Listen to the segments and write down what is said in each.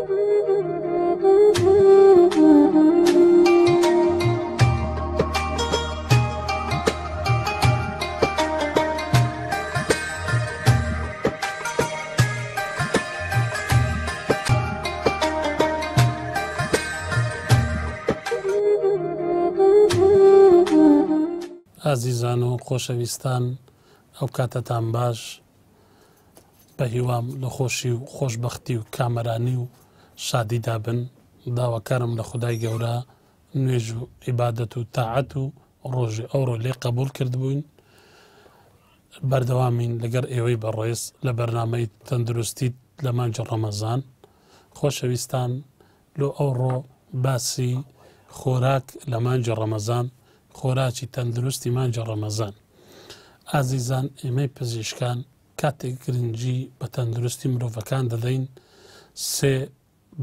ئازیزان و خۆشەویستان ئەو کاتەتان باش بە هیوام لە خۆشی و خۆشببختی و کامەرانی و شادی دابن داواکارم لە خدای گەورە نوێژ و عیبادەت و تاعەت و ڕۆژی ئەوڕۆ لێ قبول کردبووین بەردەوامین لەگەر ئێوەی بەڕێز لە بەرنمەی تەندروستی لە مانجە ڕەمەزان خۆشەویستان لۆ ئەوڕۆ باسی خۆراک لە مانجە ڕەمەزان خۆراکی تەندروستی مانجە ڕەمەزان ئازیزان ئێمەی پزیشکان کاتێک گرنگجی بە تەندروستی مرۆڤەکان دەدەین سێ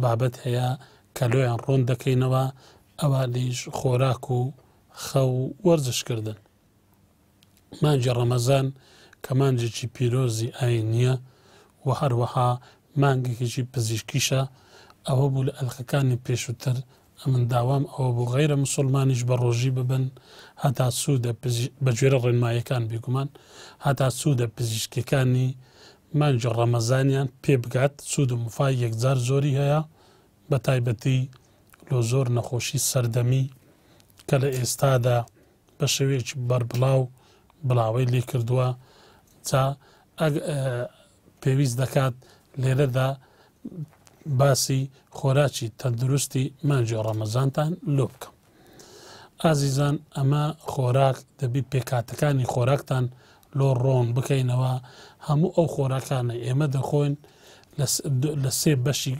بابەت هەیە کەلۆیان ڕۆن دەکەینەوە ئەوە لیژ خۆراک و خەو وەرزشکردن مانجی ڕەمەزان کە مانجێکی پیرۆزی ئاینیە و هەروەها مانگێکیی پزیشکیشە ئەوە بوو لە ئەلخەکانی پێشووتر ئەمن داوام ئەوە بۆ غیرە مسلمانیش بە ڕۆژی ببن هەتا سوودە بەگوێرە ڕێنمایەکان بێگومان هەتا سوودە پزیشکەکانی مانجە ڕەمەزانیان پێ بگات سوود و مفای یەکجار زۆری هەیە بە تایبەتی لۆ زۆر نەخۆشی سەردەمی کە لە ئێستادا بە شێوەیەکی بەربڵاو بڵاوی لێ کردووە جا پێویست دەکات لێرەدا باسی خۆراکی تەندروستی مانجی ڕەمەزانتان لۆ بکەم ئازیزان ئەمە خۆراک دەبی پێکاتەکانی خۆراکتان لۆ ڕۆن بکەینەوە هەموو ئەو خۆراکانە ئێمە دەخۆین لە سێ بەشی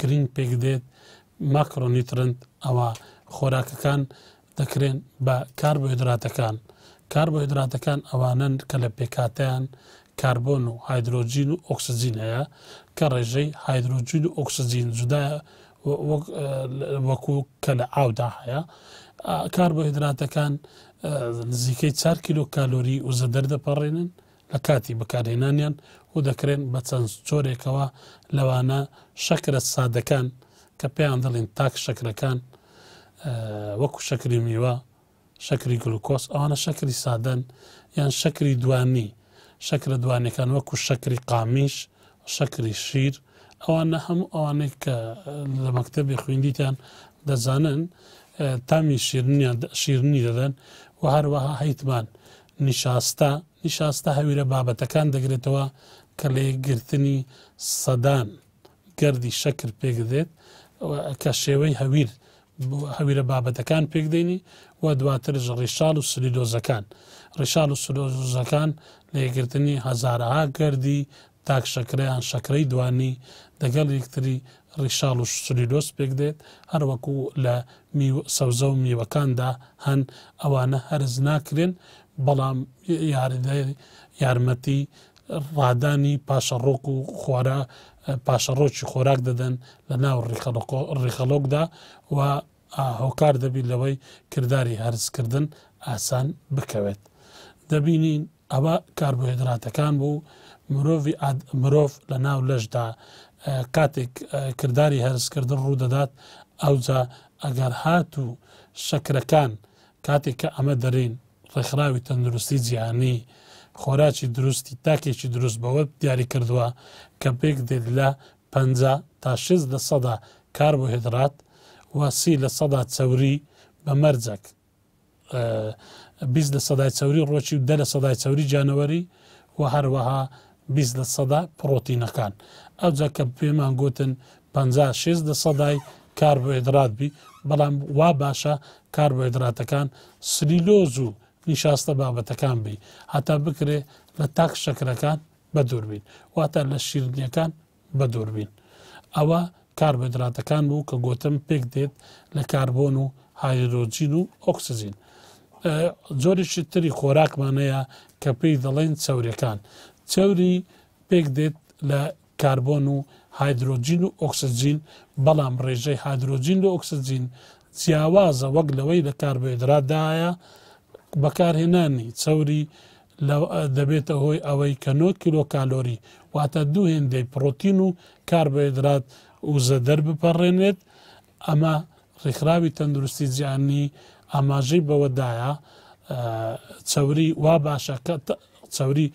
گرنگ پێک دێت ماکرۆنیترند ئەوە خۆراکەکان دەکرێن بە کاربۆهدراتەکان کاربۆهدراتەکان ئەوانن کە لە پێکاتیان کاربۆن و هایدروۆجین و ئۆکسزیین هەیە کە ڕێژەی هایدروۆجین و ئۆکسزیین جودایە وەکو کە لە ئاودا هەیە کاربۆهدراتەکان نزیکەی چار کیلو کالۆری وزە دەردەپەڕێنن لە کاتی بەکارهێنانیان و دەکرێن بە چەند چۆرێکەوە لەوانە شەکرە سادەکان کە پێیان دەڵێن تاک شەکرەکان وەکو شەکری میوە شەکری گلوکۆس ئەوانە شەکری سادەن یان شەکری دوانی شەکرە دوانەکان وەکو شەکری قامیش شەکری شیر ئەوانە هەموو ئەوانەی کە لە مەکتتەبی خوێندیتان دەزانن تامی شیرنی دەدەن و هەروەها هەیتمان نیشاستا نیشاستا هەویرە بابەتەکان دەگرێتەوە کە لە گرتنی سەدان گردی شەکر پێگدێت کە شێوەی هەویر هەویرە بابەتەکان پێکدێنی و دواتر ڕیشال و سلیلۆزەکان ڕیشال و سلۆزەکان لێگرتنی هەزارەها گردی تاک شەکریان شەکرەی دوانی دەگەڵ یکتری ڕیشال و سلیلۆس پێک دێت هەروەکو لە سەوزە و میوەکاندا هەن ئەوانە هەرز ناکرێن بەڵام یارمەتی ڕادانی پاشەڕۆک و خوارە پاشەڕۆکی خۆراک دەدەن لە ناو ڕیخەلۆکدا و هۆکار دەبی لەوەی کردداری هەرزکردن ئاسان بکەوێت. دەبینین ئەوە کاربهێدراتەکان بوو مرۆڤ مرۆڤ لە ناو لەشدا کاتێک کردداری هەرزکردن ڕوو دەدات ئەوجا ئەگەر هات و شەکرەکان کاتێک کە ئەمە دەرین ڕێکخراوی تەندروستی جیهانی خۆراکی دروستی تاکێکی دروست بەوە دیاری کردووە کە پێک دێت لە پ تا ش لە سەدا کاربوهێدرات واسی لە سەدا چوری بە مەرجەک بیست لە سەدای چوری ڕۆکی و دە لە سەدای چوری جانەوەری و هەروەها 20 لە سەدا پرۆتینەکان ئەوجا کە پێمان گوتن 56 لە سەدای کاربۆهدرات بی بەڵام وا باشە کاربۆهدراتەکان سریلۆز و نیشاستە بابەتەکان بی هەتا بکرێ لە تاک شەکرەکان بەدوربین واتە لە شیرنیەکان بەدوربین ئەوە کاربدراتەکان بوو کە گوتم پێک دێت لە کاربۆن و هایرۆجین و ئۆکسزین. جۆریشی تری خۆراکمانەیە کە پێی دەڵێن چاورەکان چەوری پێک دێت لە کاربۆن و هایدروۆجین و ئۆکسسجین بەڵام ڕێژەی هایدروۆجین و ئۆکسسجین جیاوازە وەک لەوەی لە کاربێدرادایە بەکارهێنانی چەوری دەبێتە هۆی ئەوەی کە 9 کیلۆکالۆری واتە دوو هێندەی پرۆتین و کاربێدرات وزە دەر بپەڕێنێت ئەمە ڕێکخراوی تەندروستی جیانی ئاماژەی بەوەدایە چوری وا باشە چوری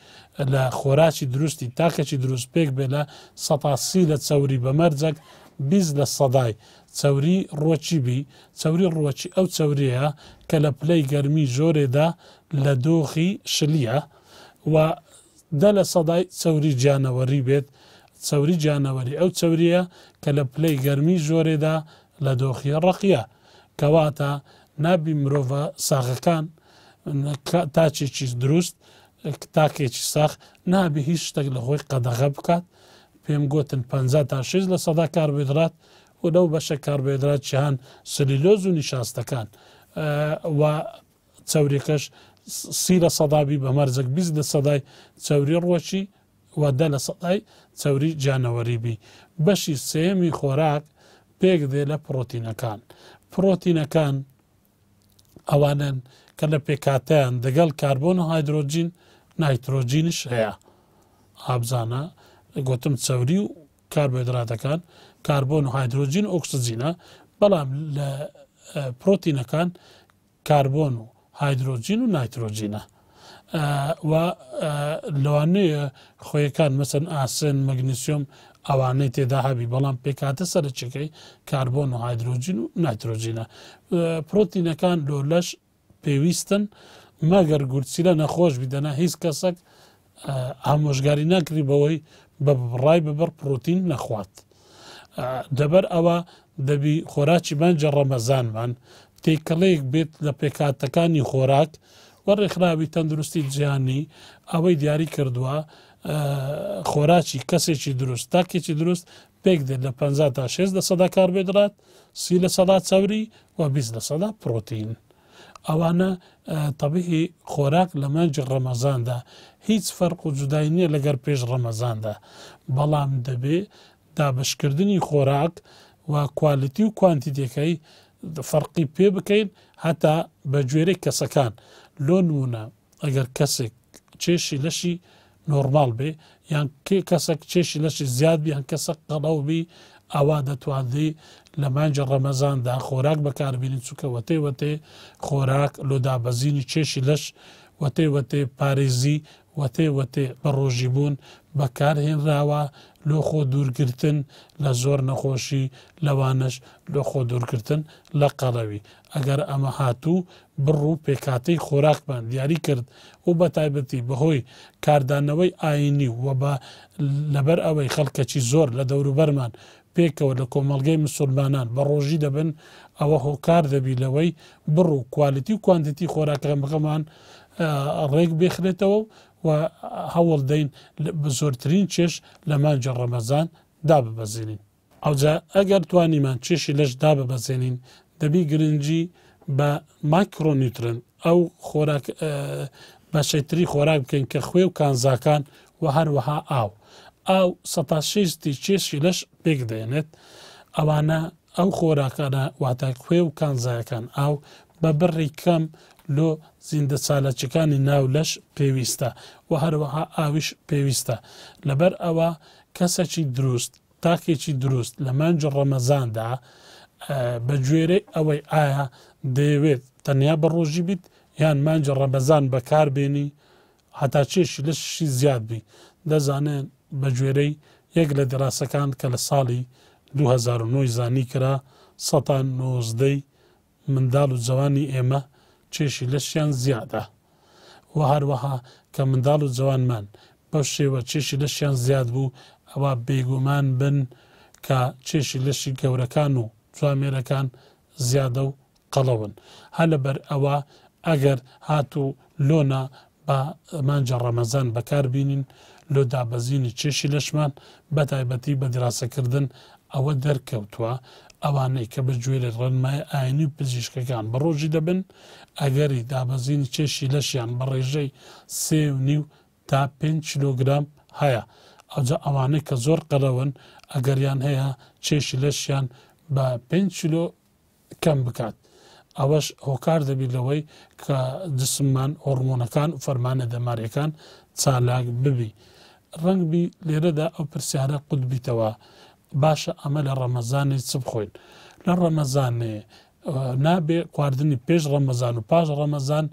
لە خۆراکی دروستی تاکەکی دروست پێک بێ لە سەسی لە چوری بەمەرجەک بیز لە سەدای چوری ڕۆچی بی چوری ڕۆچی ئەو چوریەیە کە لە پلەی گەرمی زۆرێدا لە دۆخی شلیە و دە لە سەدای چوری جیانەوەری بێت چوری جیانەوەری ئەو چوریە کە لە پلەی گەرمی زۆرێدا لە دۆخیە ڕقیە کەواتە نابی مرۆڤە ساغەکان تاچێکی دروست تاکێکی ساخ نابێ هیچ شتێک لە خۆی قەدەغە بکات پێم گوتن 50 تا 6 لە سەدا کاربێدرات و لەو بەشە کاربێدرات چیان سلیلۆز و نیشاستەکان و چاوریەکەش سی لە سەدابی بە مەرزەک بیست لە سەدای چاوری ڕۆچی وەدە لە سەدای چاوری جانەوەریبی بەشی سێمی خۆراک پێک دێ لە پرۆتینەکان پرۆتینەکان ئەوانن کە لە پێکاتیان دەگەڵ کاربۆن و هایدرۆجین و نایترۆجینش هەیە ئابزانە گوتم چەوری و کاربێدراتەکان کاربۆن و هایدروۆجین ئۆکسسیینە بەڵام لە پرۆتینەکان کاربۆن و هایدروۆجین و نایترۆجینە و لەوانەیە خۆیەکان مەسەن ئاسن مەگنیسیۆم ئەوانەی تێدا هەبی بەڵام پێکاتە سەرچەکەی کاربۆن و هایدروۆجین و نایترۆجینە پرۆتینەکان لۆلەش پێویستن ماگەر گورچیلە نەخۆش بدەنا هیچ کەسەک ئامۆژگاری ناکری بەوەی بە بڕای بەبەر پرۆتین نەخوات. دەبەر ئەوە دەبی خۆراکی بانجە ڕەمەزانمان تێکەڵەیەک بێت لە پێکاتەکانی خۆراک وە ڕێکخراوی تەندروستی جیانی ئەوەی دیاری کردووە خۆراکی کەسێکی دروست تاکێکی دروست پێک دێت لە 50 تا 6 لە سەدا کار بێدرات سی لە سەدا چاوری و 20 لە سەدا پرۆتین. ئەوانە تەبیهی خۆراک لە مەنج ڕەمەزاندا هیچ فەرق و جودای نییە لەگەر پێش ڕەمەزاندا بەڵام دەبێ دابشکردنی خۆراک و کوالیتی و کوانتیدەکەی فەرقی پێ بکەین هەتا بە گوێرە کەسەکان لۆ نوونە ئەگەر کەسێک چێشی لەشی نۆرمال بێ یان کێ کەسەك چێشی لەشی زیادبی هەن کەسە قەڵاوبی ئەوا دەتواندی لە مانجە ڕەمەزاندا خۆراک بەکاربیین چووکەوەتێ وەتێ خۆراک لۆدابەزینی چێشی لەش وەتێ وەتێ پارێزی وەتێ وەتێ بە ڕۆژی بوون بەکارهێنراوە لۆخۆ دوورگرتن لە زۆر نەخۆشی لەوانش لۆخۆ دوورکردن لە قەڵەوی ئەگەر ئەمە هاتوو بڕوو پێکاتەی خۆراکمان دیاری کرد و بە تایبەتی بەهۆی کاردانەوەی ئاینی و بە لەبەر ئەوەی خەڵکەچی زۆر لە دەوروبەرمان پێکەوە لە کۆمەلگەی مسلمانان بە ڕۆژی دەبن ئەوە هۆکار دەبی لەوەی بڕ و کوالیتی و کوانتیتی خۆراکەمەکەمان ڕێک بێخرێتەوە و هەوڵ دەین زۆرترین چێش لە مانجە ڕەمەزان داببەزێنین. ئەوجا ئەگەر توانیمان چێشی لەش داببەزێنین دەبی گرنگجی بە مایکرۆنیوترن ئەو خۆراک بەشەتری خۆراک بکەین کە خوێ و کانزاکان و هەروەها ئاو ئاو 16 چێشی لەش پێک دێنێت ئەوانە ئەو خۆراکانە واتای کوێ و کانزایەکان ئاو بە بڕی کەم لۆ زیندە چالەچەکانی ناو لەش پێویستە و هەروەها ئاویش پێویستە لەبەر ئەوە کەسەکی دروست تاکێکی دروست لە مانج ڕەمەزاندا بە گوێرە ئەوەی ئایا دەیەوێت تەنیا بە ڕۆژی بیت یان مانج ڕەمەزان بەکاربێنی هەتا چێشی لەشی زیاد بی دەزانێن بە گوێرەی یەک لە دەراسەکان کە لە ساڵی 2009 زانی کرا 1990دەی منداڵ و جوانی ئێمە چێشی لەشیان زیادە و هەروەها کە منداڵ و جوانمان بە شێوە چێشی لەشیان زیاد بوو ئەوە بێگومان بن کە چێشی لەشی گەورەکان و جوامێرەکان زیادە و قەڵەون هە لەبەر ئەوە ئەگەر هاتوو لۆنا بە مانجە ڕەمەزان بەکاربیین لۆ دابەزیینی چێشی لەشمان بە تایبەتی بە دراسەکردن ئەوە دەرکەوتووە ئەوانەی کە بەگوێ لە ڕێنمای ئاینی و پزیشکەکان بە ڕۆژی دەبن ئەگەری دابەزیینی چێشی لەشیان بە ڕێژەی سێ و نیو تا 5 کیلوگرام هەیە ئەوجا ئەوانەی کە زۆر قەرەوەن ئەگەریان هەیە چێشی لەشیان بە 5 کیلو کەم بکات. ئەوەش هۆکار دەبیت لەوەی کە جسممان هۆرمۆنەکان و فەرمانە دەماریەکان چالاک ببی ڕەنگبی لێرەدا ئەو پرسیارە قوت بیتەوە باشە ئەمە لە ڕەمەزانی چ بخۆین لە ڕەمەزانێ نابێ خواردنی پێش ڕەمەزان و پاش ڕەمەزان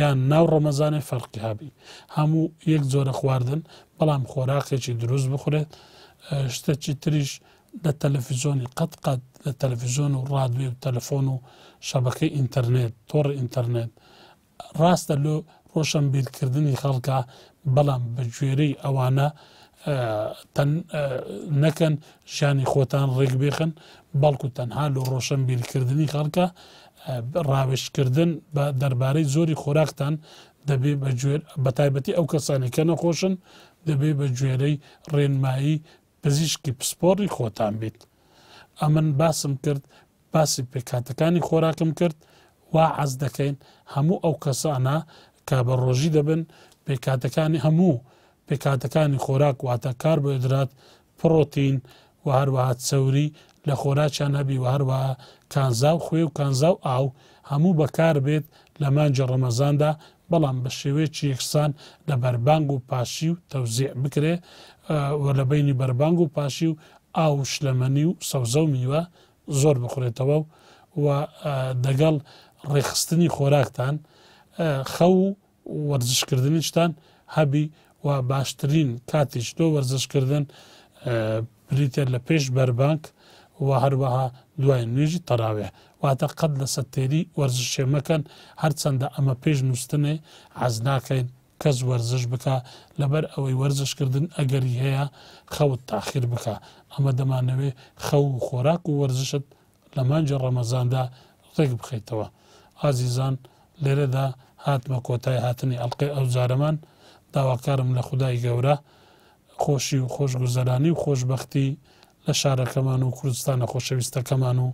یان ناو ڕەمەزانێ فەرقی هابی هەموو یەک جۆرە خواردن بەڵام خۆراقێکی دروست بخورێت شتەکی تریش لە تەلەفیزۆنی قەت قەت لە تەلەفیزۆن و ڕادوێ و تەلەفۆن و شەبەکەی ئینتەرنێت تۆڕ ئینتەرنێت ڕاستە لۆ ڕۆشن بیرکردنی خەڵکە بەڵام بە گوێرەی ئەوانە نەکەن ژیانی خۆتان ڕێک بێخن بەڵکو تەنها لە ڕۆشن بیرکردنی خەڵکە ڕاوێشکردن بە دەربارەی زۆری خۆراکتان دەبێ بە تایبەتی ئەو کەسانی کە نەخۆشن دەبێ بە گوێرەی ڕێنمایی پزیشکی پسپۆڕی خۆتان بیت ئەمن باسم کرد باسی پێکاتەکانی خۆراکم کرد وا حەز دەکەین هەموو ئەو کەسانە کە بە ڕۆژی دەبن پێکاتەکانی هەموو پێکاتەکانی خۆراک واتە کار بۆ ئدرات پرۆتین و هەروەها چەوری لە خۆراچیان هەبی و هەروەها کانزا و خوێ و کانزا و ئاو هەموو بەکار بێت لە مانجە ڕەمەزاندا بەڵام بە شێوەیەکی یەکسان لە بەربانگ و پاشی و تەوزیع بکرێ لە بینی بربانگ و پاشی و ئاوش لەمەنی و سەوزە و میوە زۆر بخورێتەوە و دەگەڵ ڕێخستنی خۆراکتان خەو وەرزشکردنیشتان هەبی و باشترین کاتیش تۆ وەرزشکردن بریتە لە پێش بەربانک و هەروەها دوای نوێژی تەراوێ واتە قەت لە سەتێری وەرزشێ مەکەن هەرچەندە ئەمە پێش نووسنێ حەز ناکەین کەس وەرزش بکە لەبەر ئەوەی وەرزشکردن ئەگەری هەیە خەوت تاخیر بکە ئەمە دەمانەوێ خەو و خۆراک و وەرزشت لە مانجە ڕەمەزاندا ڕێک بخیتەوە ئازیزان لێرەدا هاتمە کۆتای هاتنی ئەڵلقی ئەو جارەمان داواکارم لە خدای گەورە خۆشی و خۆشگوزەرانی و خۆشببختی لە شارەکەمان و کوردستانە خۆشەویستەکەمان و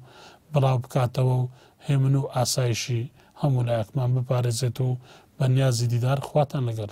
بڵاو بکاتەوە و هێمن و ئاسایشی هەموو لایەکمان بپارێزێت و بەنیازی دیدار خواتان لەگەر